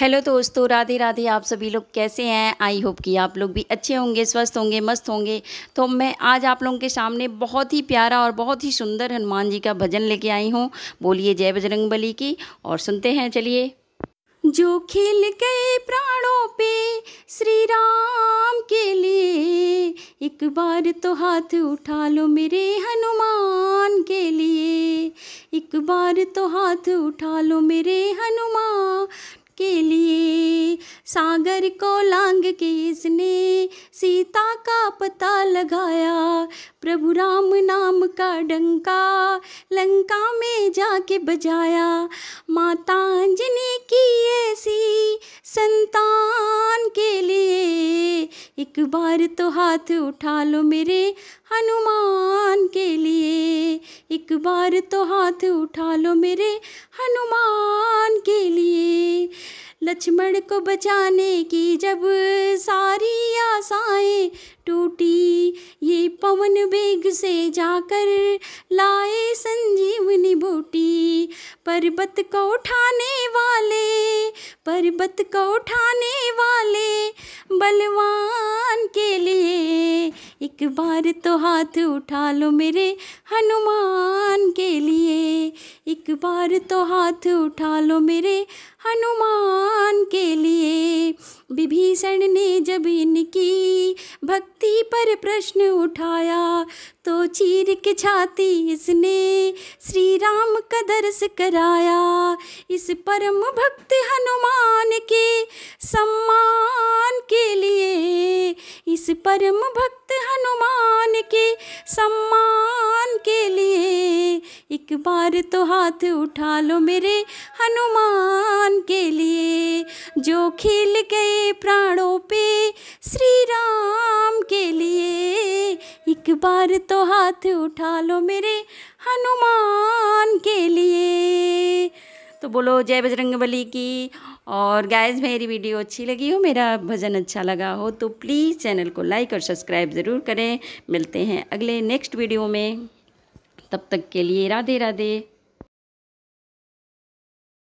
hello दोस्तों राधे राधे आप सभी लोग कैसे हैं आई होप कि आप लोग भी अच्छे होंगे स्वस्थ होंगे मस्त होंगे तो मैं आज आप लोगों के सामने बहुत ही प्यारा और बहुत ही सुंदर हनुमान जी का भजन लेके आई हूँ बोलिए जय बजरंग बली की और सुनते हैं चलिए जो खिल गए प्राणों पे श्री राम के लिए एक बार तो हाथ उठा लो मेरे हनुमान के लिए एक बार तो हाथ उठा लो मेरे हनुमान के लिए सागर को लांग के इसने सीता का पता लगाया प्रभु राम नाम का डंका लंका में जाके बजाया माता अंजनी की ऐसी संतान के लिए एक बार तो हाथ उठा लो मेरे हनुमान के लिए एक बार तो हाथ उठा लो मेरे हनुमान के लिए लक्ष्मण को बचाने की जब सारी आशाएं टूटी ये पवन बेग से जाकर लाए संजीवनी बूटी पर्वत को उठाने वाले पर्वत को उठाने वाले बलवान एक बार तो हाथ उठा लो मेरे हनुमान के लिए एक बार तो हाथ उठा लो मेरे हनुमान के लिए विभीषण ने जब इनकी भक्ति पर प्रश्न उठाया तो चीर के छाती इसने श्री राम का दर्श कराया इस परम भक्त हनुमान के सम्मान के लिए इस परम भक्त हनुमान के सम्मान के लिए एक बार तो हाथ उठा लो मेरे हनुमान के लिए जो खिल गए प्राणों पे श्री राम के लिए एक बार तो हाथ उठा लो मेरे हनुमान के लिए तो बोलो जय बजरंग बली की और गाइस मेरी वीडियो अच्छी लगी हो मेरा भजन अच्छा लगा हो तो प्लीज़ चैनल को लाइक और सब्सक्राइब ज़रूर करें मिलते हैं अगले नेक्स्ट वीडियो में तब तक के लिए राधे राधे